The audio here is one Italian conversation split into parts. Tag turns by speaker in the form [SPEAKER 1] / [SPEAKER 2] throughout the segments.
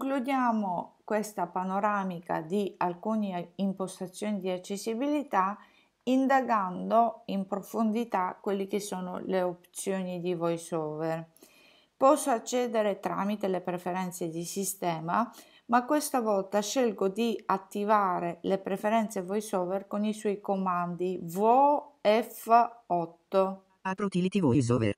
[SPEAKER 1] Concludiamo questa panoramica di alcune eh, impostazioni di accessibilità indagando in profondità quelle che sono le opzioni di voiceover. Posso accedere tramite le preferenze di sistema, ma questa volta scelgo di attivare le preferenze voiceover con i suoi comandi vof 8
[SPEAKER 2] Apro VoiceOver.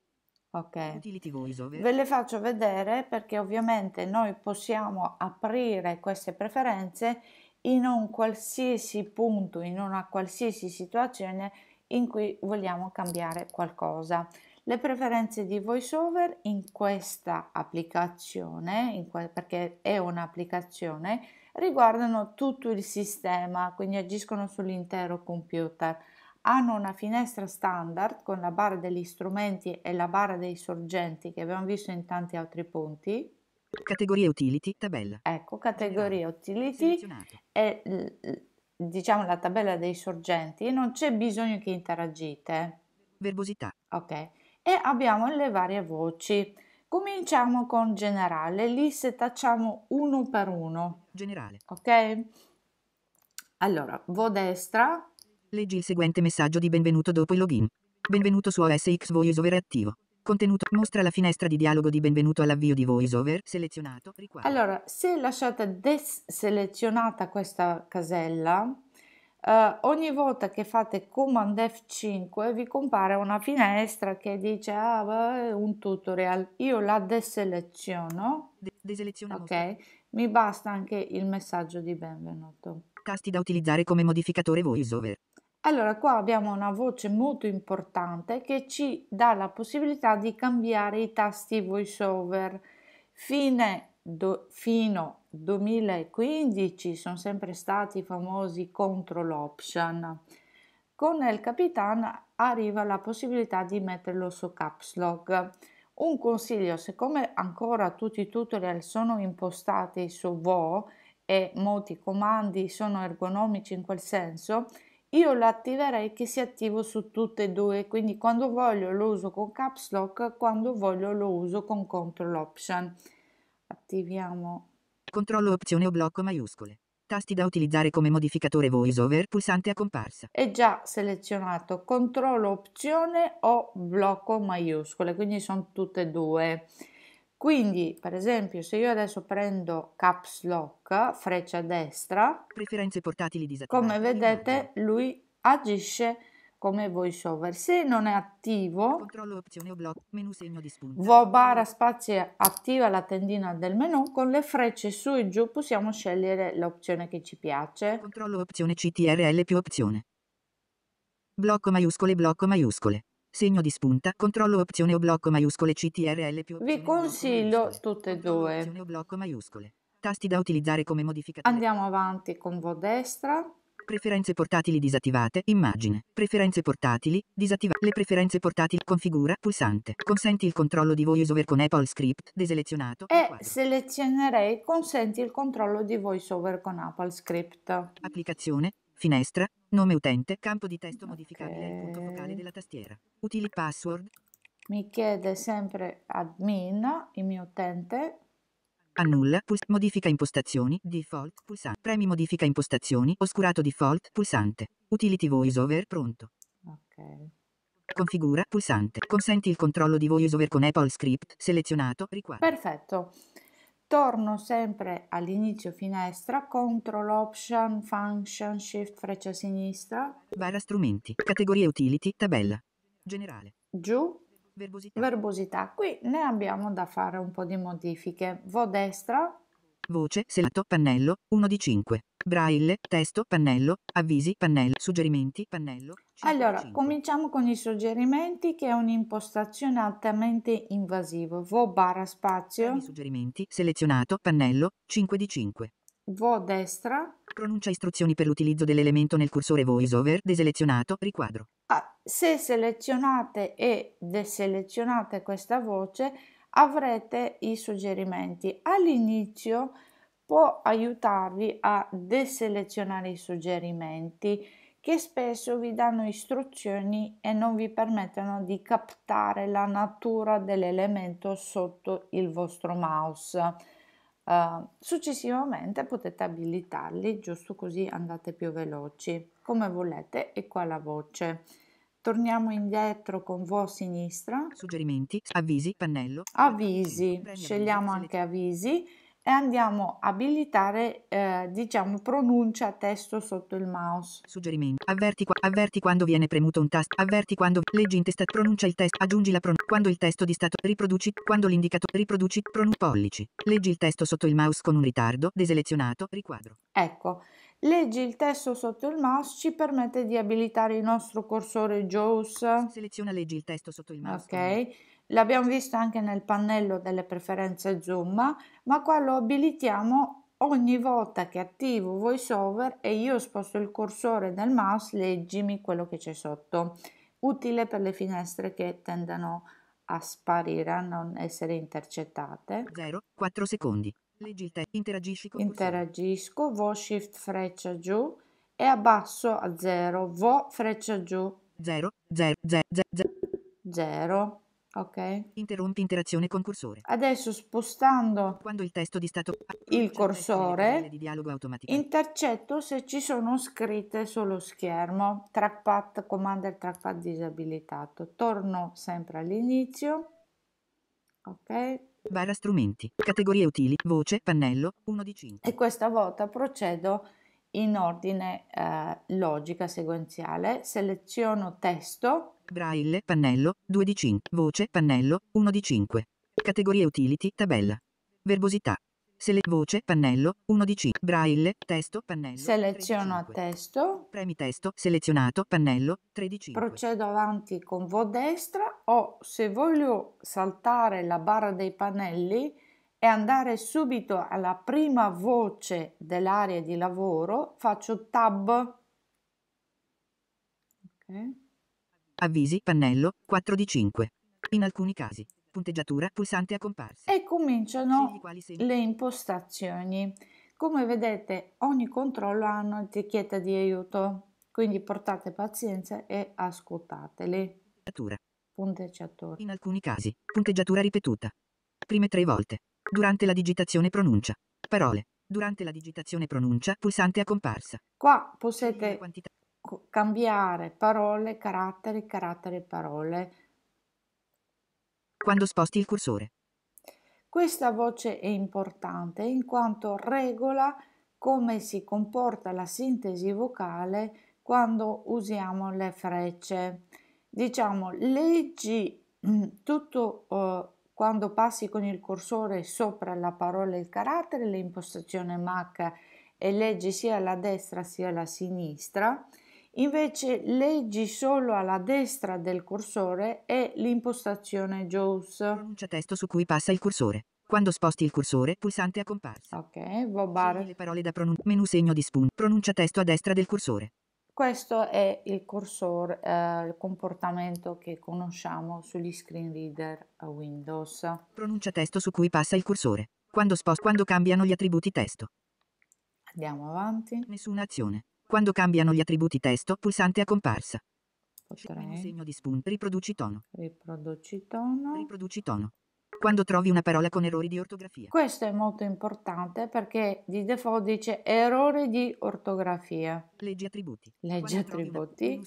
[SPEAKER 1] Ok. Utility VoiceOver. Ve le faccio vedere perché ovviamente noi possiamo aprire queste preferenze in un qualsiasi punto, in una qualsiasi situazione in cui vogliamo cambiare qualcosa. Le preferenze di VoiceOver in questa applicazione, in que perché è un'applicazione, riguardano tutto il sistema, quindi agiscono sull'intero computer hanno una finestra standard con la barra degli strumenti e la barra dei sorgenti che abbiamo visto in tanti altri punti.
[SPEAKER 2] Categorie utility, tabella.
[SPEAKER 1] Ecco, categorie utility e diciamo la tabella dei sorgenti, non c'è bisogno che interagite. Verbosità. Ok, e abbiamo le varie voci. Cominciamo con generale, lì se tacciamo uno per uno. Generale. Ok?
[SPEAKER 2] Allora, vo destra, Leggi il seguente messaggio di benvenuto dopo il login. Benvenuto su OSX VoiceOver attivo. Contenuto. Mostra la finestra di dialogo di benvenuto all'avvio di VoiceOver selezionato. Riquadro.
[SPEAKER 1] Allora, se lasciate deselezionata questa casella, eh, ogni volta che fate Command F5 vi compare una finestra che dice ah, beh, un tutorial. Io la deseleziono. De- deseleziono. Ok, mi basta anche il messaggio di benvenuto.
[SPEAKER 2] Tasti da utilizzare come modificatore VoiceOver.
[SPEAKER 1] Allora, qua abbiamo una voce molto importante che ci dà la possibilità di cambiare i tasti voiceover. Fine do, fino 2015 sono sempre stati i famosi control option. Con il capitan arriva la possibilità di metterlo su caps lock. Un consiglio, siccome ancora tutti i tutorial sono impostati su VO e molti comandi sono ergonomici in quel senso, io lo attiverei che sia attivo su tutte e due, quindi quando voglio lo uso con caps lock, quando voglio lo uso con control option. Attiviamo.
[SPEAKER 2] Controllo opzione o blocco maiuscole. Tasti da utilizzare come modificatore voiceover, pulsante a comparsa.
[SPEAKER 1] È già selezionato controllo opzione o blocco maiuscole, quindi sono tutte e due. Quindi, per esempio, se io adesso prendo caps lock, freccia destra, preferenze portatili disattivate. Come vedete, lui agisce come voiceover. Se non è attivo,
[SPEAKER 2] controllo opzione blocco, menu segno di spunta.
[SPEAKER 1] Vobara spazio attiva la tendina del menu, con le frecce su e giù possiamo scegliere l'opzione che ci piace. Controllo
[SPEAKER 2] opzione CTRL più opzione. Blocco maiuscole, blocco maiuscole segno di spunta, controllo opzione o blocco maiuscole CTRL più.
[SPEAKER 1] Vi consiglio tutte e due. Opzione o blocco maiuscole.
[SPEAKER 2] Tasti da utilizzare come modificatore.
[SPEAKER 1] Andiamo avanti con vo destra.
[SPEAKER 2] Preferenze portatili disattivate, immagine. Preferenze portatili, disattivate. Le preferenze portatili, configura, pulsante. Consenti il controllo di VoiceOver con Apple Script, deselezionato. E
[SPEAKER 1] selezionerei consenti il controllo di VoiceOver con Apple Script. Applicazione,
[SPEAKER 2] Finestra, nome utente, campo di testo okay. modificabile, il punto focale
[SPEAKER 1] della tastiera. Utili password. Mi chiede sempre admin, il mio utente.
[SPEAKER 2] Annulla, puls- modifica impostazioni, default, pulsante. Premi modifica impostazioni, oscurato default, pulsante. Utility voiceover, pronto. Ok. Configura, pulsante. Consenti il controllo di voiceover con Apple Script, selezionato, riquadro.
[SPEAKER 1] Perfetto torno sempre all'inizio finestra, CTRL Option Function Shift freccia sinistra.
[SPEAKER 2] Barra strumenti, categoria utility, tabella.
[SPEAKER 1] Generale. Giù. Verbosità. Verbosità. Qui ne abbiamo da fare un po' di modifiche.
[SPEAKER 2] Vo destra. Voce, selato, pannello, 1 di 5 braille, testo, pannello, avvisi, pannello, suggerimenti, pannello.
[SPEAKER 1] 5, allora, 5. cominciamo con i suggerimenti che è un'impostazione altamente invasiva. Vo barra spazio.
[SPEAKER 2] Suggerimenti, selezionato, pannello, 5 di 5.
[SPEAKER 1] Vo destra.
[SPEAKER 2] Pronuncia istruzioni per l'utilizzo dell'elemento nel cursore voiceover, deselezionato, riquadro.
[SPEAKER 1] Ah, se selezionate e deselezionate questa voce avrete i suggerimenti. All'inizio può aiutarvi a deselezionare i suggerimenti che spesso vi danno istruzioni e non vi permettono di captare la natura dell'elemento sotto il vostro mouse. Uh, successivamente potete abilitarli, giusto così andate più veloci, come volete e qua la voce. Torniamo indietro con
[SPEAKER 2] voce sinistra. Suggerimenti, avvisi, pannello.
[SPEAKER 1] Avvisi, scegliamo anche avvisi e andiamo a abilitare eh, diciamo pronuncia testo sotto
[SPEAKER 2] il mouse suggerimento avverti, qua, avverti quando viene premuto un tasto avverti quando leggi in testa pronuncia il testo aggiungi la pronuncia quando il testo di stato riproduci quando l'indicatore riproduci pronuncia pollici leggi il testo sotto il mouse con un ritardo deselezionato riquadro ecco Leggi il testo
[SPEAKER 1] sotto il mouse ci permette di abilitare il nostro cursore JAWS. Seleziona leggi il testo sotto il mouse. Ok l'abbiamo visto anche nel pannello delle preferenze zoom, ma qua lo abilitiamo ogni volta che attivo VoiceOver e io sposto il cursore del mouse, leggimi quello che c'è sotto. Utile per le finestre che tendono a sparire, a non essere intercettate. 0,
[SPEAKER 2] 4 secondi.
[SPEAKER 1] Leggi te, interagisci con Interagisco, vo shift freccia giù e abbasso a 0, vo freccia giù. 0,
[SPEAKER 2] 0, 0, 0. 0. Ok. Interrompi interazione con cursore. Adesso spostando quando il testo di stato il cursore di dialogo automatico. Intercetto se ci sono
[SPEAKER 1] scritte sullo schermo. Trackpad commander trackpad disabilitato. Torno sempre all'inizio. Ok.
[SPEAKER 2] Barra strumenti, categorie utili, voce, pannello,
[SPEAKER 1] 1 di 5. E questa volta procedo in ordine eh, logica sequenziale, seleziono testo
[SPEAKER 2] Braille, pannello, 2 di 5. Voce, pannello, 1 di 5. Categorie utility, tabella. Verbosità. Sele- voce, pannello, 1 di 5. Braille, testo, pannello. Seleziono testo. Premi testo, selezionato, pannello,
[SPEAKER 1] 13. Procedo avanti con vo destra o se voglio saltare la barra dei pannelli e andare subito alla prima voce dell'area di lavoro, faccio tab. Okay.
[SPEAKER 2] Avvisi, pannello, 4 di 5. In alcuni casi, punteggiatura, pulsante a comparsa.
[SPEAKER 1] E cominciano le impostazioni. Come vedete, ogni controllo ha un'etichetta di aiuto, quindi portate pazienza e ascoltateli.
[SPEAKER 2] Punteggiatura. punteggiatura. In alcuni casi, punteggiatura ripetuta. Prime tre volte. Durante la digitazione pronuncia. Parole. Durante la digitazione pronuncia, pulsante a comparsa. Qua
[SPEAKER 1] possiate cambiare parole, caratteri, caratteri, parole.
[SPEAKER 2] Quando sposti il cursore.
[SPEAKER 1] Questa voce è importante in quanto regola come si comporta la sintesi vocale quando usiamo le frecce. Diciamo, leggi mm, tutto eh, quando passi con il cursore sopra la parola e il carattere, l'impostazione MAC e leggi sia la destra sia la sinistra. Invece leggi solo alla destra del cursore
[SPEAKER 2] e l'impostazione JAWS. Pronuncia testo su cui passa il cursore. Quando sposti il cursore, pulsante a comparsa. Ok, vobare. Le parole da pronunciare. Menu segno di spunto. Pronuncia testo a destra del cursore.
[SPEAKER 1] Questo è il cursore, eh, il comportamento che conosciamo
[SPEAKER 2] sugli screen reader Windows. Pronuncia testo su cui passa il cursore. Quando sposto, quando cambiano gli attributi testo. Andiamo avanti. Nessuna azione. Quando cambiano gli attributi testo, pulsante a comparsa. Potrei. Segno di spunto. Riproduci tono. Riproduci tono. Riproduci tono. Quando trovi una parola con errori di ortografia. Questo è
[SPEAKER 1] molto importante perché di default dice errori di ortografia. Leggi
[SPEAKER 2] attributi. Leggi Quando attributi.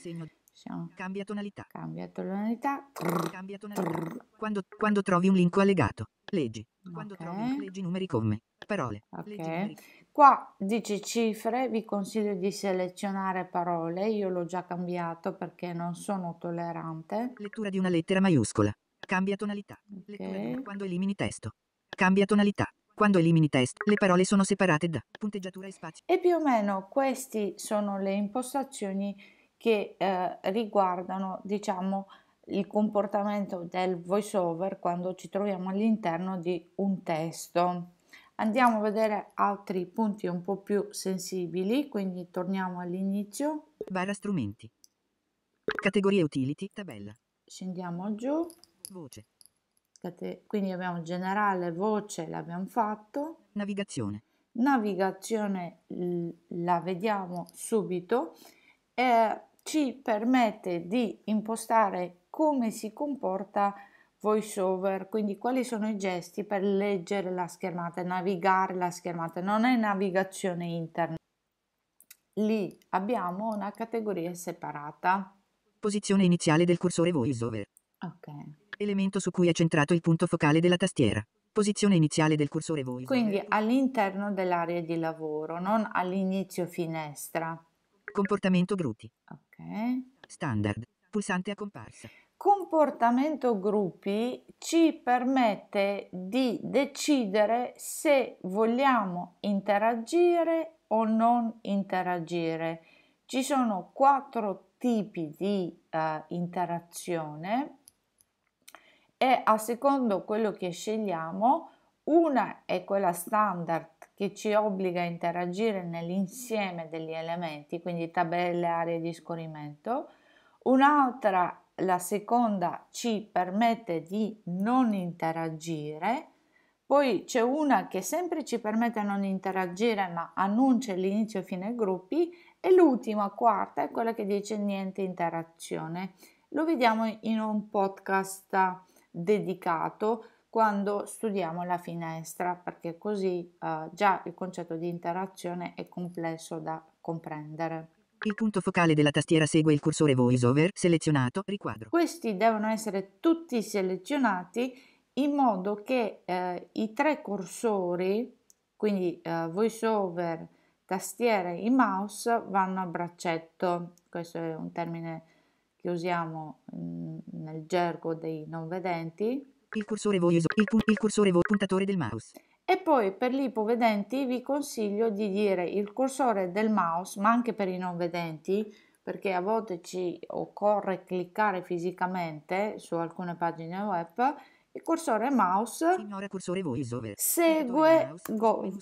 [SPEAKER 2] Siamo. Cambia tonalità. Cambia tonalità. Trrr, Cambia tonalità. Trrr. Quando, quando trovi un link allegato, leggi. Quando trovi un, leggi numeri come parole. Okay.
[SPEAKER 1] Qua dice cifre, vi consiglio di selezionare parole, io l'ho già cambiato perché non sono tollerante. Lettura di
[SPEAKER 2] una lettera maiuscola.
[SPEAKER 1] Cambia tonalità. Okay. quando
[SPEAKER 2] elimini testo. Cambia tonalità. Quando elimini testo, le parole sono separate da
[SPEAKER 1] punteggiatura e spazio. E più o meno queste sono le impostazioni che eh, riguardano, diciamo, il comportamento del voiceover quando ci troviamo all'interno di un testo. Andiamo a vedere altri punti un po' più sensibili, quindi torniamo all'inizio. Barra strumenti. Categorie utility, tabella. Scendiamo giù. Voce. Cate quindi abbiamo generale, voce, l'abbiamo fatto.
[SPEAKER 2] Navigazione.
[SPEAKER 1] Navigazione la vediamo subito. Eh, ci permette di impostare come si comporta voiceover, quindi quali sono i gesti per leggere la schermata, navigare la schermata, non è navigazione internet. Lì abbiamo una categoria separata.
[SPEAKER 2] Posizione iniziale del cursore voiceover. Ok. Elemento su cui è centrato il punto focale della tastiera. Posizione iniziale del cursore voiceover.
[SPEAKER 1] Quindi all'interno dell'area di lavoro, non all'inizio finestra.
[SPEAKER 2] Comportamento Gruti.
[SPEAKER 1] Ok. Standard. Pulsante a comparsa comportamento gruppi ci permette di decidere se vogliamo interagire o non interagire. Ci sono quattro tipi di eh, interazione e a secondo quello che scegliamo, una è quella standard che ci obbliga a interagire nell'insieme degli elementi, quindi tabelle, aree di scorrimento, un'altra la seconda ci permette di non interagire, poi c'è una che sempre ci permette di non interagire ma annuncia l'inizio e fine gruppi e l'ultima quarta è quella che dice niente interazione. Lo vediamo in un podcast dedicato quando studiamo la finestra perché così eh, già il concetto di interazione è complesso da comprendere.
[SPEAKER 2] Il punto focale della tastiera segue il cursore VoiceOver selezionato, riquadro.
[SPEAKER 1] Questi devono essere tutti selezionati in modo che eh, i tre cursori, quindi eh, VoiceOver, tastiera e mouse, vanno a braccetto. Questo è un termine che usiamo mh, mm, nel gergo
[SPEAKER 2] dei non vedenti. Il cursore VoiceOver, il, pu- il cursore vo- puntatore del mouse.
[SPEAKER 1] E poi per gli ipovedenti vi consiglio di dire il cursore del mouse, ma anche per i non vedenti, perché a volte ci occorre cliccare fisicamente su alcune pagine web, il cursore
[SPEAKER 2] mouse, Signore, cursore voiceover.
[SPEAKER 1] segue go,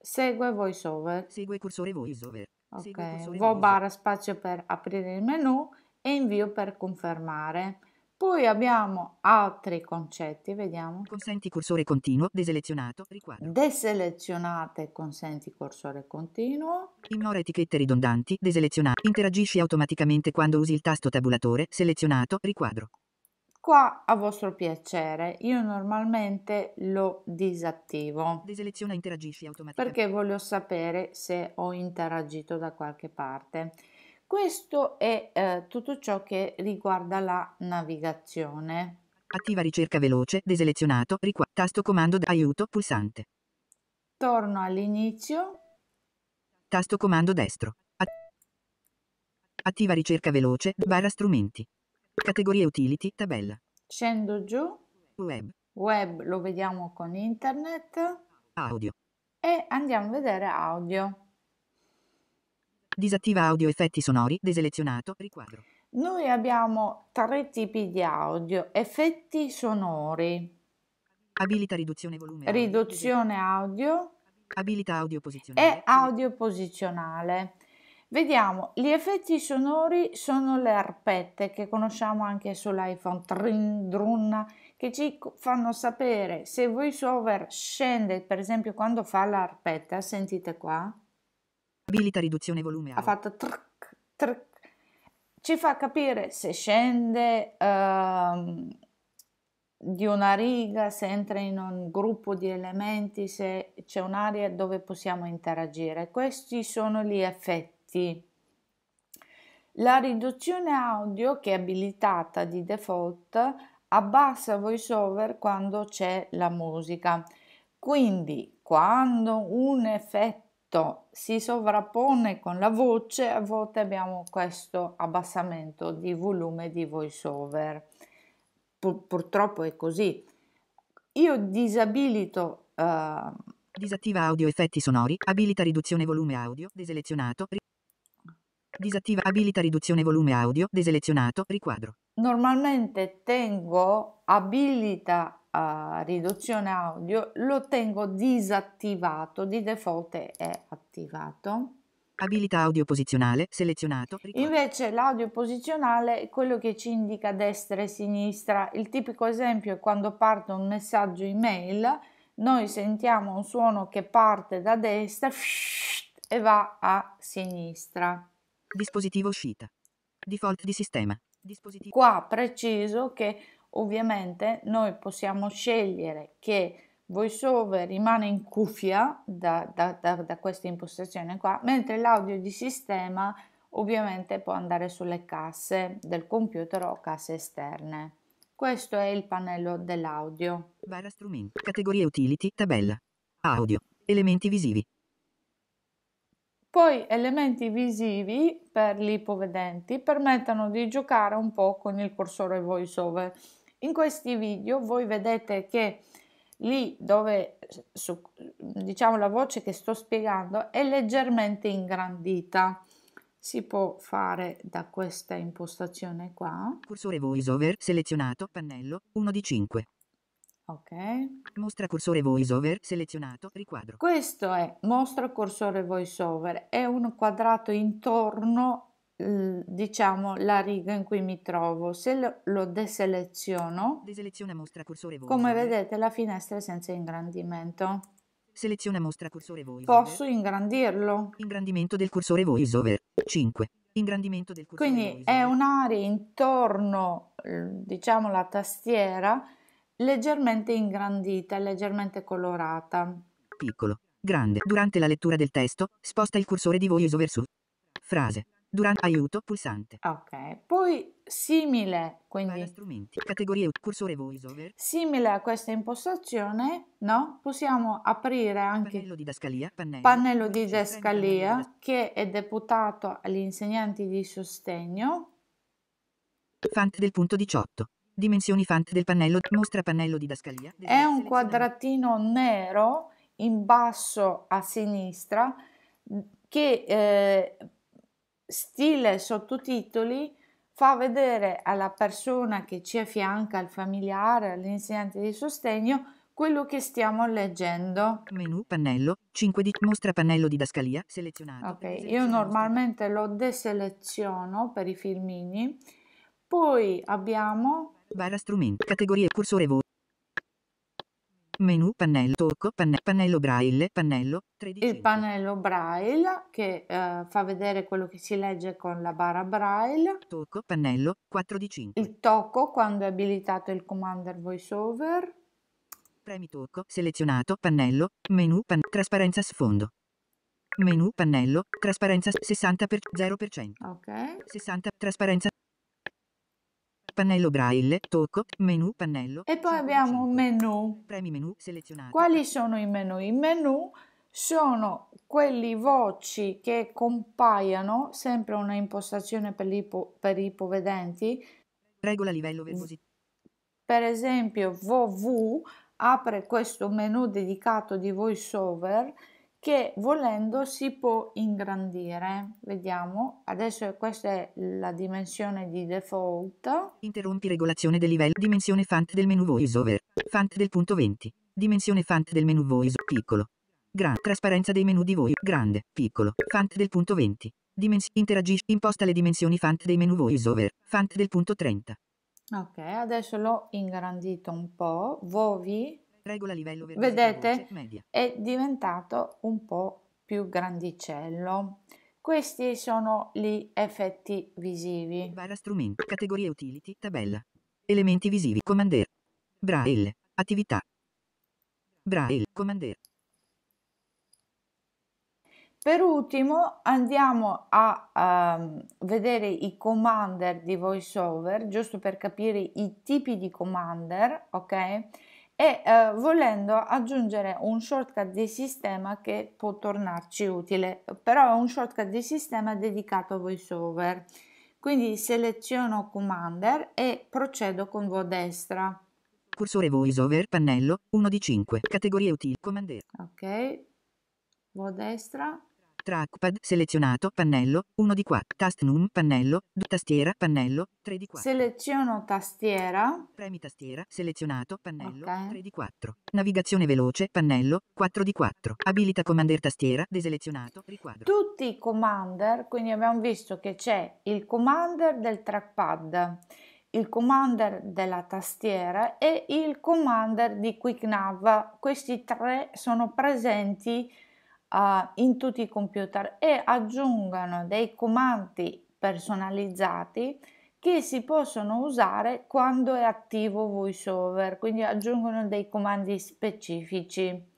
[SPEAKER 1] segue voiceover. Segue cursore voiceover. Ok, vo barra spazio per aprire il menu e invio per confermare. Poi abbiamo altri concetti, vediamo. Consenti
[SPEAKER 2] cursore continuo, deselezionato,
[SPEAKER 1] riquadro. Deselezionate consenti cursore continuo.
[SPEAKER 2] Ignora etichette ridondanti, deselezionato. Interagisci automaticamente quando usi il tasto tabulatore, selezionato, riquadro.
[SPEAKER 1] Qua a vostro piacere, io normalmente lo disattivo.
[SPEAKER 2] Deseleziona interagisci automaticamente.
[SPEAKER 1] Perché voglio sapere se ho interagito da qualche parte. Questo è eh, tutto ciò che riguarda la
[SPEAKER 2] navigazione. Attiva ricerca veloce, deselezionato, riqu- tasto comando d'aiuto, pulsante.
[SPEAKER 1] Torno all'inizio.
[SPEAKER 2] Tasto comando destro. Attiva ricerca veloce, barra strumenti. Categorie utility, tabella.
[SPEAKER 1] Scendo giù. Web. Web lo vediamo con internet. Audio. E andiamo a vedere audio.
[SPEAKER 2] Disattiva audio effetti sonori, deselezionato, riquadro.
[SPEAKER 1] Noi abbiamo tre tipi di audio, effetti sonori. Abilita riduzione volume. Audio. Riduzione audio.
[SPEAKER 2] Abilita audio posizionale.
[SPEAKER 1] E audio posizionale. Vediamo, gli effetti sonori sono le arpette che conosciamo anche sull'iPhone, trin, drun, che ci fanno sapere se VoiceOver scende, per esempio quando fa l'arpetta, sentite qua,
[SPEAKER 2] Abilita riduzione volume. Ha
[SPEAKER 1] fatto trc, trc. Ci fa capire se scende uh, di una riga, se entra in un gruppo di elementi, se c'è un'area dove possiamo interagire. Questi sono gli effetti. La riduzione audio che è abilitata di default abbassa voiceover quando c'è la musica. Quindi quando un effetto diritto si sovrappone con la voce, a volte abbiamo questo abbassamento di volume di voiceover.
[SPEAKER 2] Pur, purtroppo è così. Io disabilito... Uh, Disattiva audio effetti sonori, abilita riduzione volume audio, deselezionato. Ri- disattiva abilita riduzione volume audio, deselezionato, riquadro.
[SPEAKER 1] Normalmente tengo abilita uh, riduzione audio lo tengo disattivato, di default è attivato.
[SPEAKER 2] abilità audio posizionale selezionato. Ricordo.
[SPEAKER 1] Invece l'audio posizionale è quello che ci indica a destra e sinistra. Il tipico esempio è quando parte un messaggio email, noi sentiamo un suono che parte da destra e va a sinistra.
[SPEAKER 2] Dispositivo uscita. Default di sistema. Dispositivo.
[SPEAKER 1] Qua preciso che ovviamente noi possiamo scegliere che VoiceOver rimane in cuffia da, da, da, da questa impostazione qua, mentre l'audio di sistema ovviamente può andare sulle casse del computer o casse esterne. Questo è il pannello dell'audio. Barra strumenti,
[SPEAKER 2] categorie utility, tabella, audio, elementi visivi.
[SPEAKER 1] Poi elementi visivi per l'ipovedenti permettono di giocare un po' con il cursore VoiceOver. In questi video voi vedete che lì dove su, diciamo la voce che sto spiegando è leggermente ingrandita. Si può fare da questa impostazione qua.
[SPEAKER 2] Cursore voiceover selezionato, pannello 1 di 5. Ok. Mostra cursore voiceover selezionato, riquadro.
[SPEAKER 1] Questo è mostra cursore voiceover, è un quadrato intorno Mm, diciamo la riga in cui mi trovo se lo deseleziono come vedete la finestra è senza ingrandimento seleziona mostra cursore voiceover posso
[SPEAKER 2] ingrandirlo ingrandimento del cursore voiceover 5
[SPEAKER 1] ingrandimento del cursore quindi voiceover. è un'area intorno diciamo la tastiera leggermente ingrandita leggermente colorata
[SPEAKER 2] piccolo grande durante la lettura del testo sposta il cursore di voiceover su frase Durante aiuto pulsante. Ok,
[SPEAKER 1] poi simile, quindi strumenti,
[SPEAKER 2] categorie cursore voiceover.
[SPEAKER 1] Simile a questa impostazione, no? Possiamo
[SPEAKER 2] aprire anche pannello didascalia, pannello, pannello
[SPEAKER 1] didascalia pannello che è deputato agli insegnanti di sostegno.
[SPEAKER 2] Fant del punto 18. Dimensioni fant del pannello, mostra pannello didascalia.
[SPEAKER 1] È un quadratino nero in basso a sinistra che eh, stile sottotitoli fa vedere alla persona che ci affianca, al familiare, all'insegnante di sostegno, quello che stiamo leggendo.
[SPEAKER 2] Menu pannello 5 di mostra pannello didascalia selezionato. Ok,
[SPEAKER 1] io normalmente lo deseleziono per i filmini. Poi abbiamo
[SPEAKER 2] barra strumenti, categorie, cursore voce, menu pannello tocco pannello, pannello braille pannello
[SPEAKER 1] 13. il pannello braille che eh, fa vedere quello che si legge con la barra braille
[SPEAKER 2] tocco pannello 4 di 5
[SPEAKER 1] il tocco quando è abilitato il commander voiceover
[SPEAKER 2] premi tocco selezionato pannello menu pan- trasparenza sfondo Menu pannello, trasparenza 60 per 0%. Ok. 60 trasparenza Pannello braille, tocco, menu, pannello.
[SPEAKER 1] E poi abbiamo un menu. Premi menu, selezionato. Quali sono i menu? I menu sono quelli voci che compaiono, sempre una impostazione per, ipo, per ipovedenti. Regola livello verbosità. Per esempio, VV apre questo menu dedicato di voiceover che volendo si può ingrandire. Vediamo, adesso questa è la dimensione di default. Interrompi
[SPEAKER 2] regolazione del livello, dimensione font del menu voiceover, font del punto 20, dimensione font del menu VoiceOver. piccolo, gran, trasparenza dei menu di voice, grande, piccolo, font del punto 20, dimensione, interagisci, imposta le dimensioni font dei menu voiceover, font del punto 30.
[SPEAKER 1] Ok, adesso l'ho ingrandito un po', vovi Regola livello Vedete? Voce, è diventato un po' più grandicello. Questi sono
[SPEAKER 2] gli effetti visivi. Barra strumento, categorie utility, tabella. Elementi visivi, commander. Braille, attività. Braille, commander.
[SPEAKER 1] Per ultimo andiamo a um, vedere i commander di VoiceOver, giusto per capire i tipi di commander, ok? e eh, volendo aggiungere un shortcut di sistema che può tornarci utile, però è un shortcut di sistema dedicato a VoiceOver. Quindi seleziono Commander e procedo con VO destra.
[SPEAKER 2] Cursore VoiceOver, pannello 1 di 5, categorie utili, Commander.
[SPEAKER 1] Ok, VO destra.
[SPEAKER 2] Trackpad, selezionato, pannello, 1 di 4, tast num, pannello, tastiera, pannello, 3 di 4. Seleziono tastiera. Premi tastiera, selezionato, pannello, okay. 3 di 4. Navigazione veloce, pannello, 4 di 4. Abilita commander tastiera, deselezionato, riquadro. Tutti i commander, quindi abbiamo
[SPEAKER 1] visto che c'è il commander del trackpad il commander della tastiera e il commander di quick nav Questi tre sono presenti uh, in tutti i computer e aggiungano dei comandi personalizzati che si possono usare quando è attivo VoiceOver, quindi aggiungono dei comandi specifici.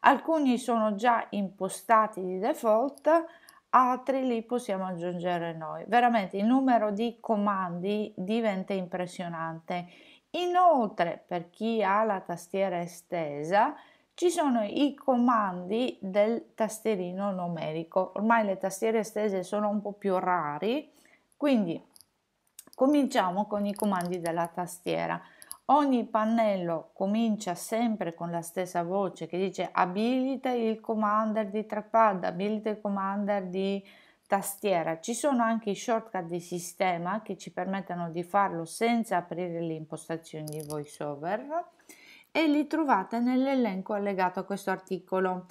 [SPEAKER 1] Alcuni sono già impostati di default, altri li possiamo aggiungere noi. Veramente il numero di comandi diventa impressionante. Inoltre, per chi ha la tastiera estesa, ci sono i comandi del tastierino numerico. Ormai le tastiere estese sono un po' più rari, quindi cominciamo con i comandi della tastiera. Ogni pannello comincia sempre con la stessa voce che dice abilita il commander di trackpad, abilita il commander di tastiera. Ci sono anche i shortcut di sistema che ci permettono di farlo senza aprire le impostazioni di voiceover e li trovate nell'elenco allegato a questo articolo.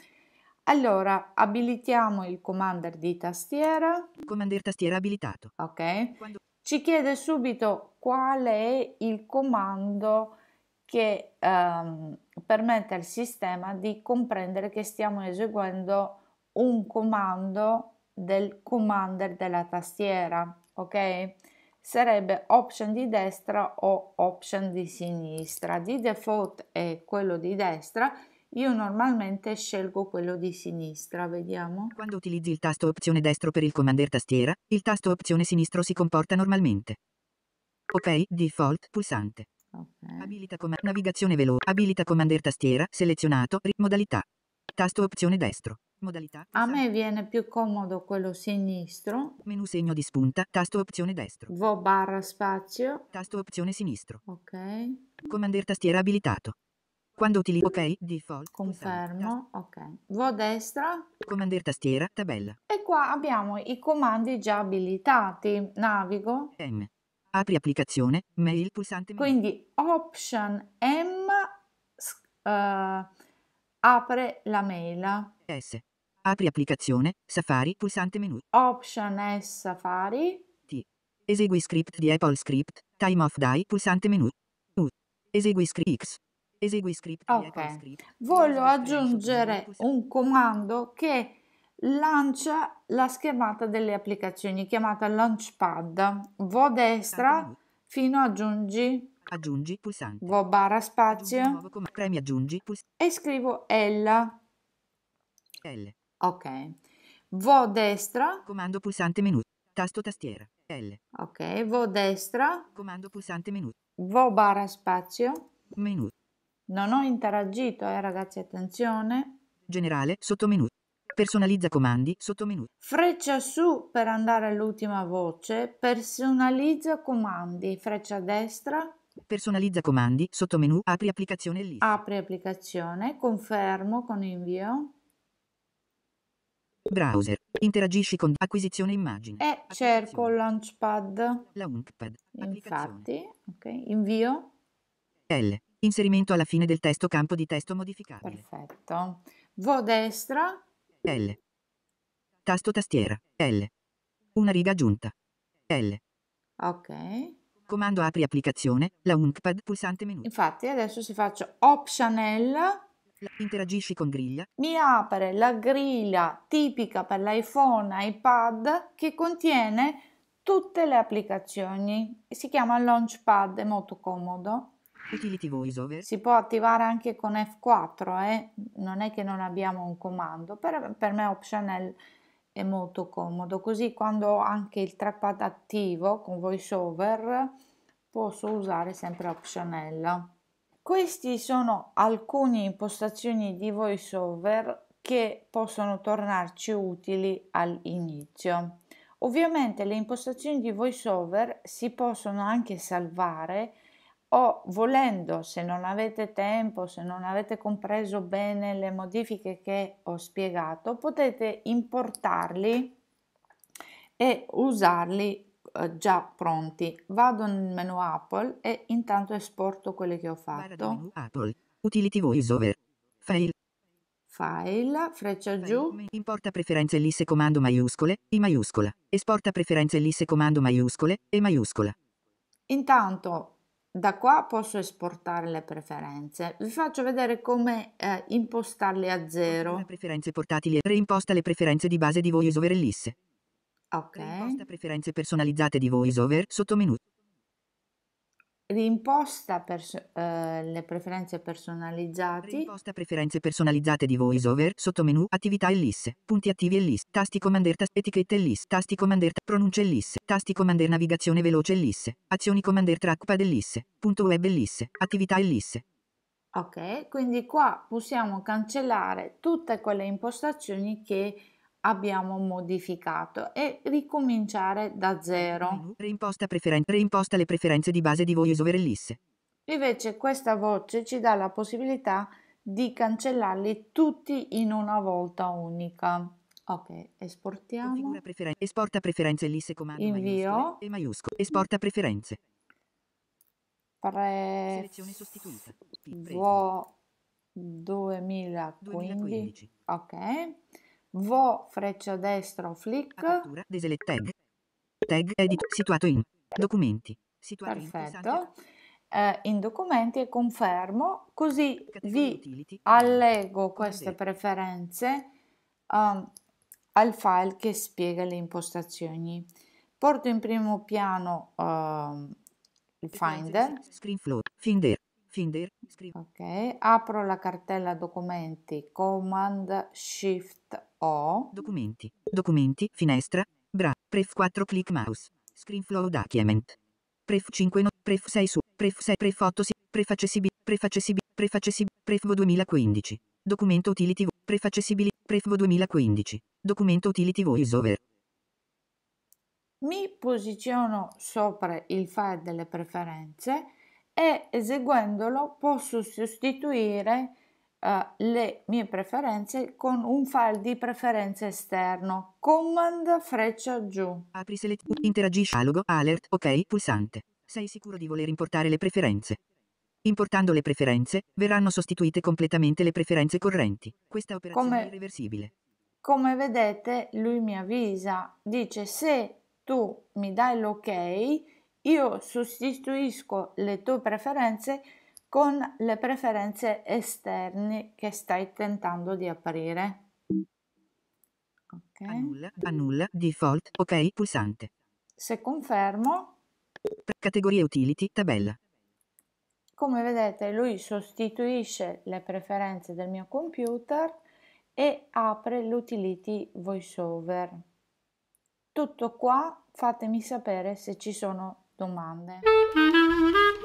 [SPEAKER 1] Allora, abilitiamo il commander di tastiera. Commander
[SPEAKER 2] tastiera abilitato.
[SPEAKER 1] Ok. Quando... Ci chiede subito qual è il comando che ehm, permette al sistema di comprendere che stiamo eseguendo un comando del commander della tastiera. Ok? sarebbe option di destra o option di sinistra. Di default è quello di destra, io normalmente
[SPEAKER 2] scelgo quello di sinistra, vediamo. Quando utilizzi il tasto opzione destro per il commander tastiera, il tasto opzione sinistro si comporta normalmente. Ok, default, pulsante. Okay. Abilita com- navigazione veloce. Abilita commander tastiera, selezionato, modalità. Tasto opzione destro.
[SPEAKER 1] Modalità. A me viene più comodo quello sinistro. Menu
[SPEAKER 2] segno di spunta. Tasto opzione destro. Vo barra spazio. Tasto opzione sinistro. Ok. Commander tastiera abilitato. Quando utilizzo ok, default. Confermo, ok. Vo destra. Commander tastiera, tabella. E
[SPEAKER 1] qua abbiamo i
[SPEAKER 2] comandi
[SPEAKER 1] già abilitati. Navigo. M.
[SPEAKER 2] Apri applicazione, mail,
[SPEAKER 1] pulsante. Quindi option M. Uh, Apre la mail. S.
[SPEAKER 2] Apri applicazione, Safari, pulsante menu. Option S
[SPEAKER 1] Safari. T.
[SPEAKER 2] Esegui script di Apple Script, time of die, pulsante menu. U. Esegui script X.
[SPEAKER 1] Esegui script di okay. Apple Script. Voglio aggiungere un comando che lancia la schermata delle applicazioni chiamata Launchpad. Vo destra fino a aggiungi Aggiungi
[SPEAKER 2] pulsante. Vo barra spazio. Com- premi aggiungi pulsante. E scrivo Ella. L. Ok. Vo destra. Comando pulsante menu. Tasto tastiera. L. Ok. Vo destra. Comando pulsante menu. Vo barra
[SPEAKER 1] spazio. Menu. Non ho interagito, eh ragazzi, attenzione.
[SPEAKER 2] Generale, sotto menu Personalizza comandi, sotto menu
[SPEAKER 1] Freccia su per andare all'ultima voce, personalizza comandi, freccia destra,
[SPEAKER 2] Personalizza comandi, sotto menu, apri applicazione lista.
[SPEAKER 1] Apri applicazione, confermo con invio.
[SPEAKER 2] Browser. Interagisci con acquisizione immagine. E cerco Launchpad. Launchpad. Infatti, ok, invio. L. Inserimento alla fine del testo campo di testo modificabile. Perfetto. Vo destra. L. Tasto tastiera. L. Una riga aggiunta. L.
[SPEAKER 1] Ok.
[SPEAKER 2] Comando apri applicazione, la Uncpad pulsante menu.
[SPEAKER 1] Infatti adesso se faccio Option L Interagisci con griglia. Mi apre la griglia tipica per l'iPhone, iPad che contiene tutte le applicazioni. Si chiama Launchpad, è molto comodo.
[SPEAKER 2] Utility VoiceOver.
[SPEAKER 1] Si può attivare anche con F4, eh? non è che non abbiamo un comando, per, per me Optional è molto comodo, così quando ho anche il trackpad attivo con voiceover posso usare sempre optionella. Questi sono alcune impostazioni di voiceover che possono tornarci utili all'inizio. Ovviamente le impostazioni di voiceover si possono anche salvare o volendo, se non avete tempo, se non avete compreso bene le modifiche che ho spiegato, potete importarli e usarli eh, già pronti. Vado nel menu Apple e intanto esporto quelle che ho fatto.
[SPEAKER 2] Apple, utility voiceover, file. File, freccia file. giù. Importa preferenze lisse comando maiuscole, I maiuscola. Esporta preferenze lisse comando maiuscole, E maiuscola.
[SPEAKER 1] Intanto da qua posso esportare le preferenze. Vi faccio vedere come eh, impostarle a zero.
[SPEAKER 2] preferenze portatili. Reimposta le preferenze di base di VoiceOver e
[SPEAKER 1] Ok. Reimposta
[SPEAKER 2] preferenze personalizzate di VoiceOver sotto
[SPEAKER 1] Rimposta pers- eh, le preferenze personalizzate. Rimposta
[SPEAKER 2] preferenze personalizzate di VoiceOver, sottomenu, attività ellisse, punti attivi e tasti commander, etichette e tasti commander, pronuncia e tasti commander, navigazione veloce e azioni commander, trackpad e punto web e attività e
[SPEAKER 1] Ok, quindi qua possiamo cancellare tutte quelle impostazioni che abbiamo modificato e ricominciare da zero.
[SPEAKER 2] Reimposta, preferen- reimposta le preferenze di base di VoiceOver Ellis.
[SPEAKER 1] Invece questa voce ci dà la possibilità di cancellarli tutti in una volta unica. Ok, esportiamo.
[SPEAKER 2] Preferen- esporta preferenze Ellis comando Invio. maiuscole e maiuscole. Esporta preferenze.
[SPEAKER 1] Pre... Selezione
[SPEAKER 2] sostituita.
[SPEAKER 1] Vo- 2015. 2015.
[SPEAKER 2] Ok Vo, freccia destra o flick. tag. Tag edit situato in documenti.
[SPEAKER 1] Situato Perfetto. Eh, in documenti e confermo, così vi allego queste preferenze um, al file che spiega le impostazioni. Porto in primo piano
[SPEAKER 2] um, il Finder. Screenflow, Finder, Finder,
[SPEAKER 1] Ok, apro la cartella documenti, Command
[SPEAKER 2] Shift o. Documenti. Documenti. Finestra. Bra. Pref 4 click mouse. Screenflow document. Pref 5 no. Pref 6 su. Pref 6. Pref 8 si. Pref accessibile. Pref accessibile. Pref accessibile. Pref 2015. Documento utility. Pref accessibile. Pref 2015. Documento utility voiceover.
[SPEAKER 1] Mi posiziono sopra il file delle preferenze e eseguendolo posso sostituire uh, le mie preferenze con un file di preferenze esterno. Command freccia giù. Apri
[SPEAKER 2] select interagisci dialogo alert ok pulsante. Sei sicuro di voler importare le preferenze? Importando le preferenze, verranno sostituite completamente le preferenze correnti. Questa operazione
[SPEAKER 1] come, è irreversibile. Come vedete, lui mi avvisa, dice se tu mi dai l'ok, io sostituisco le tue preferenze con le preferenze esterne che stai tentando di aprire.
[SPEAKER 2] Okay. Annulla, annulla, default, ok, pulsante. Se confermo. Categorie utility, tabella.
[SPEAKER 1] Come vedete lui sostituisce le preferenze del mio computer e apre l'utility voiceover. Tutto qua, fatemi sapere se ci sono domande.